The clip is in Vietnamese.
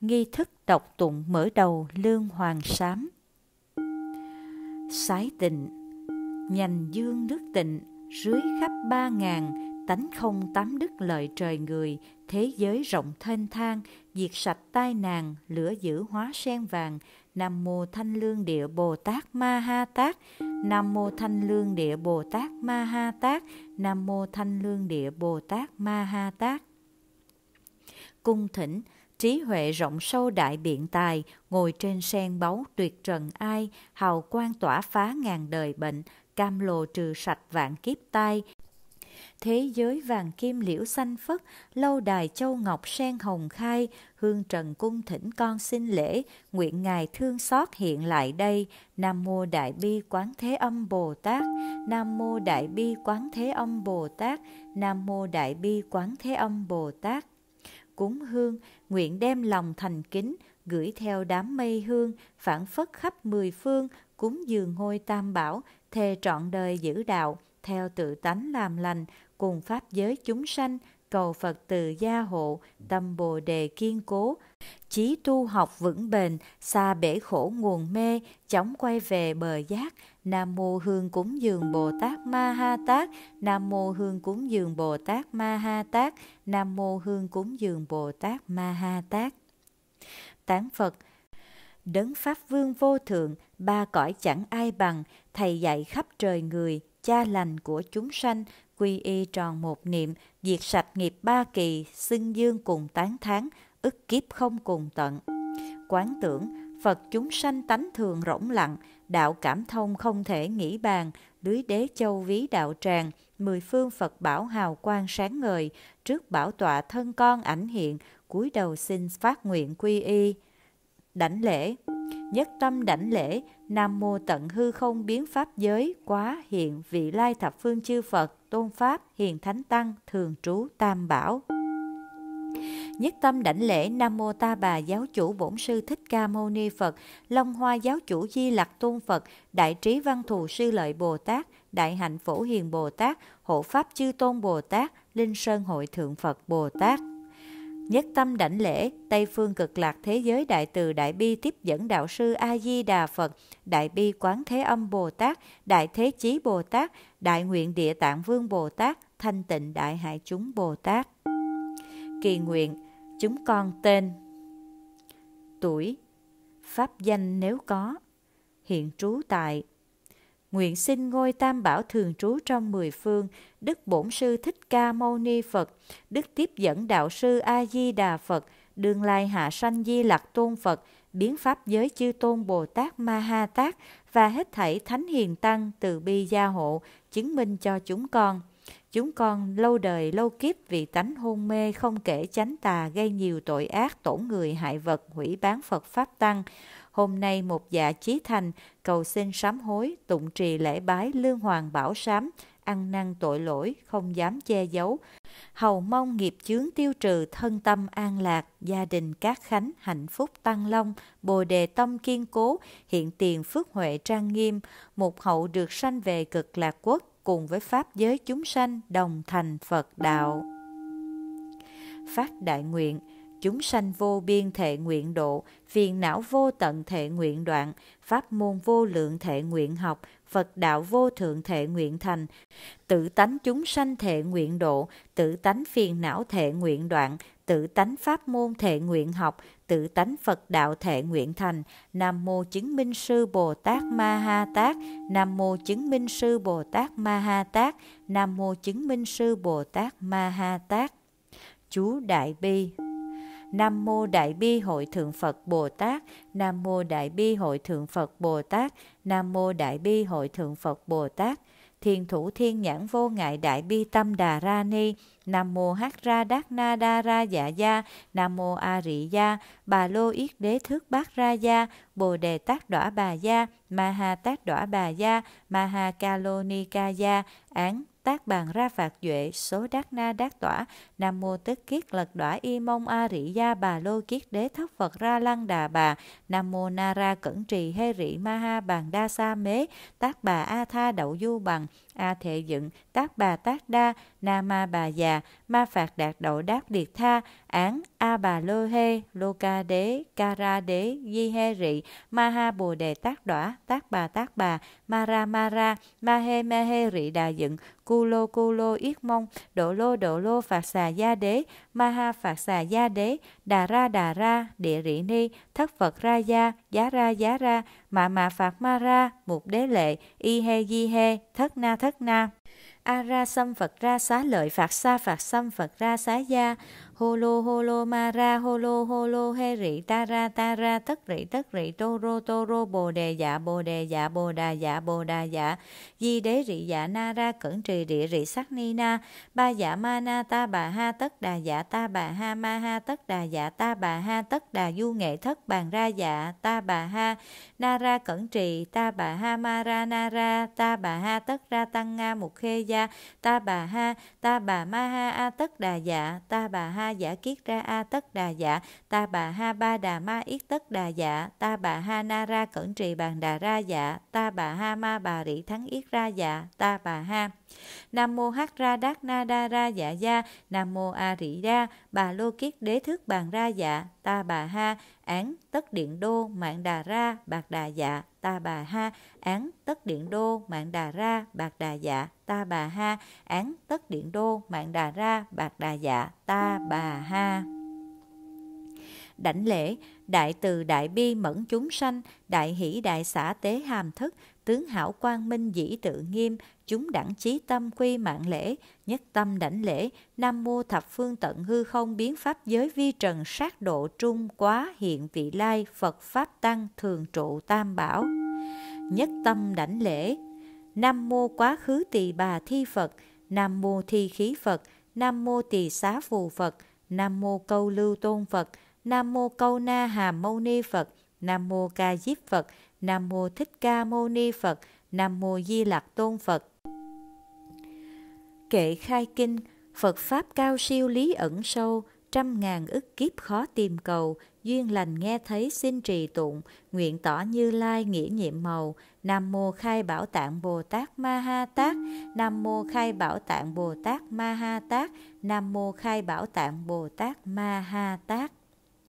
nghi thức đọc tụng mở đầu lương hoàng sám sái tịnh nhành dương nước tịnh rưới khắp ba ngàn tánh không tám đức lợi trời người thế giới rộng thênh thang diệt sạch tai nạn lửa dữ hóa sen vàng nam mô thanh lương địa bồ tát ma ha tát nam mô thanh lương địa bồ tát ma ha tát nam mô thanh lương địa bồ tát ma ha tát cung thỉnh trí huệ rộng sâu đại biện tài, ngồi trên sen báu tuyệt trần ai, hào quang tỏa phá ngàn đời bệnh, cam lồ trừ sạch vạn kiếp tai. Thế giới vàng kim liễu xanh phất, lâu đài châu ngọc sen hồng khai, hương trần cung thỉnh con xin lễ, nguyện ngài thương xót hiện lại đây. Nam mô Đại bi Quán Thế Âm Bồ Tát. Nam mô Đại bi Quán Thế Âm Bồ Tát. Nam mô Đại bi Quán Thế Âm Bồ Tát cúng hương, nguyện đem lòng thành kính, gửi theo đám mây hương, phản phất khắp mười phương, cúng dường ngôi tam bảo, thề trọn đời giữ đạo, theo tự tánh làm lành, cùng pháp giới chúng sanh, cầu Phật từ gia hộ, tâm Bồ đề kiên cố, chí tu học vững bền, xa bể khổ nguồn mê, chóng quay về bờ giác, Nam mô Hương cúng dường Bồ Tát Ma Ha Tát, Nam mô Hương cúng dường Bồ Tát Ma Ha Tát, Nam mô Hương cúng dường Bồ Tát Ma Ha Tát. Tán Phật Đấng Pháp Vương vô thượng, ba cõi chẳng ai bằng, thầy dạy khắp trời người, cha lành của chúng sanh, quy y tròn một niệm, diệt sạch nghiệp ba kỳ, xưng dương cùng tán thán, ức kiếp không cùng tận. Quán tưởng, Phật chúng sanh tánh thường rỗng lặng, đạo cảm thông không thể nghĩ bàn, lưới đế châu ví đạo tràng, mười phương Phật bảo hào quang sáng ngời, trước bảo tọa thân con ảnh hiện, cúi đầu xin phát nguyện quy y. Đảnh lễ Nhất tâm đảnh lễ, Nam Mô Tận Hư Không Biến Pháp Giới, Quá Hiện Vị Lai Thập Phương Chư Phật, Tôn Pháp, Hiền Thánh Tăng, Thường Trú Tam Bảo. Nhất tâm đảnh lễ Nam Mô Ta Bà Giáo Chủ Bổn Sư Thích Ca Mâu Ni Phật, Long Hoa Giáo Chủ Di Lặc Tôn Phật, Đại Trí Văn Thù Sư Lợi Bồ Tát, Đại Hạnh Phổ Hiền Bồ Tát, Hộ Pháp Chư Tôn Bồ Tát, Linh Sơn Hội Thượng Phật Bồ Tát. Nhất tâm đảnh lễ, Tây Phương cực lạc thế giới Đại Từ Đại Bi tiếp dẫn Đạo Sư A-di-đà Phật, Đại Bi Quán Thế Âm Bồ Tát, Đại Thế Chí Bồ Tát, Đại Nguyện Địa Tạng Vương Bồ Tát, Thanh Tịnh Đại Hải Chúng Bồ Tát kỳ nguyện, chúng con tên, tuổi, pháp danh nếu có, hiện trú tại. Nguyện xin ngôi tam bảo thường trú trong mười phương, Đức Bổn Sư Thích Ca Mâu Ni Phật, Đức Tiếp Dẫn Đạo Sư A-di-đà Phật, Đường Lai Hạ Sanh Di Lặc Tôn Phật, biến pháp giới chư tôn Bồ Tát Ma Ha Tát và hết thảy thánh hiền tăng từ bi gia hộ chứng minh cho chúng con. Chúng con lâu đời lâu kiếp vì tánh hôn mê không kể chánh tà gây nhiều tội ác tổn người hại vật hủy bán Phật Pháp Tăng. Hôm nay một dạ chí thành cầu xin sám hối tụng trì lễ bái lương hoàng bảo sám ăn năn tội lỗi không dám che giấu hầu mong nghiệp chướng tiêu trừ thân tâm an lạc gia đình các khánh hạnh phúc tăng long bồ đề tâm kiên cố hiện tiền phước huệ trang nghiêm một hậu được sanh về cực lạc quốc cùng với Pháp giới chúng sanh đồng thành Phật Đạo. Phát đại nguyện, chúng sanh vô biên thệ nguyện độ, phiền não vô tận thệ nguyện đoạn, pháp môn vô lượng thệ nguyện học, Phật đạo vô thượng thệ nguyện thành, tự tánh chúng sanh thệ nguyện độ, tự tánh phiền não thệ nguyện đoạn, tự tánh pháp môn thệ nguyện học, tự tánh Phật đạo thệ nguyện thành, Nam mô chứng minh sư Bồ Tát Ma Ha Tát, Nam mô chứng minh sư Bồ Tát Ma Ha Tát, Nam mô chứng minh sư Bồ Tát Ma Ha Tát. Chú Đại Bi Nam Mô Đại Bi Hội Thượng Phật Bồ Tát, Nam Mô Đại Bi Hội Thượng Phật Bồ Tát, Nam Mô Đại Bi Hội Thượng Phật Bồ Tát thiền thủ thiên nhãn vô ngại đại bi tâm đà ra ni nam mô hát ra đát na đa ra dạ gia nam mô a rị gia bà lô yết đế thước bát ra gia bồ đề tác đỏa bà gia ma ha tác đỏa bà gia ma ha ca lô ni ca gia án tác bàn ra phạt duệ số đắc na đắc tỏa nam mô tức kiết lật đỏa y mông a rị gia bà lô kiết đế thất phật ra lăng đà bà nam mô na ra cẩn trì hê rị ma ha bàn đa sa mế tác bà a tha đậu du bằng a thệ dựng tác bà tác đa na ma bà già ma phạt đạt độ đát liệt tha án a bà lô hê lô ca đế ca ra đế di hê rị ma ha bồ đề tác đỏa tác bà tác bà ma ra ma ra ma hê ma hê rị đà dựng cu lô cu lô yết mông độ lô độ lô phạt xà gia đế ma ha phạt xà gia đế đà ra đà ra địa rị ni thất phật ra gia giá ra giá ra mà mà Phạt Ma Ra, Mục Đế Lệ, Y He Di He, Thất Na Thất Na ara ra xâm phật ra xá lợi phạt sa phạt xâm phật ra xá gia holo holo hô lô ma ra hô lô he rị ta ra ta ra tất rị tất rị tô rô tô rô bồ đề dạ bồ đề dạ bồ đà dạ bồ đà dạ di đế rị dạ na ra cẩn trì địa rị sắc ni na ba dạ ma na ta bà ha tất đà dạ ta bà ha ma ha tất đà dạ ta bà ha tất đà du nghệ thất bàn ra dạ ta bà ha na ra cẩn trì ta bà ha ma ra na ra ta bà ha tất ra tăng nga mục khê gia ya ta bà ha ta bà ma ha a tất đà dạ ta bà ha giả kiết ra a tất đà dạ ta bà ha ba đà ma yết tất đà dạ ta bà ha na ra cẩn trì bàn đà ra dạ ta bà ha ma bà rị thắng yết ra dạ ta bà ha nam mô hắc ra đát na đa ra dạ gia nam mô a rị đa bà lô kiết đế thước bàn ra dạ ta bà ha án tất điện đô mạng đà ra bạc đà dạ ta bà ha án tất điện đô mạng đà ra bạc đà dạ ta bà ha án tất điện đô mạng đà ra bạc đà dạ ta bà ha đảnh lễ, đại từ đại bi mẫn chúng sanh, đại hỷ đại xã tế hàm thức, tướng hảo quang minh dĩ tự nghiêm, chúng đẳng trí tâm quy mạng lễ, nhất tâm đảnh lễ, nam mô thập phương tận hư không biến pháp giới vi trần sát độ trung quá hiện vị lai, Phật Pháp Tăng thường trụ tam bảo. Nhất tâm đảnh lễ, nam mô quá khứ tỳ bà thi Phật, nam mô thi khí Phật, nam mô tỳ xá phù Phật, nam mô câu lưu tôn Phật, Nam Mô Câu Na Hàm Mâu Ni Phật, Nam Mô Ca Diếp Phật, Nam Mô Thích Ca Mâu Ni Phật, Nam Mô Di lạc Tôn Phật. Kệ khai kinh, Phật Pháp cao siêu lý ẩn sâu, trăm ngàn ức kiếp khó tìm cầu, duyên lành nghe thấy xin trì tụng, nguyện tỏ như lai nghĩa nhiệm màu, Nam Mô Khai Bảo Tạng Bồ Tát Ma Ha Tát, Nam Mô Khai Bảo Tạng Bồ Tát Ma Ha Tát, Nam Mô Khai Bảo Tạng Bồ Tát Ma Ha Tát.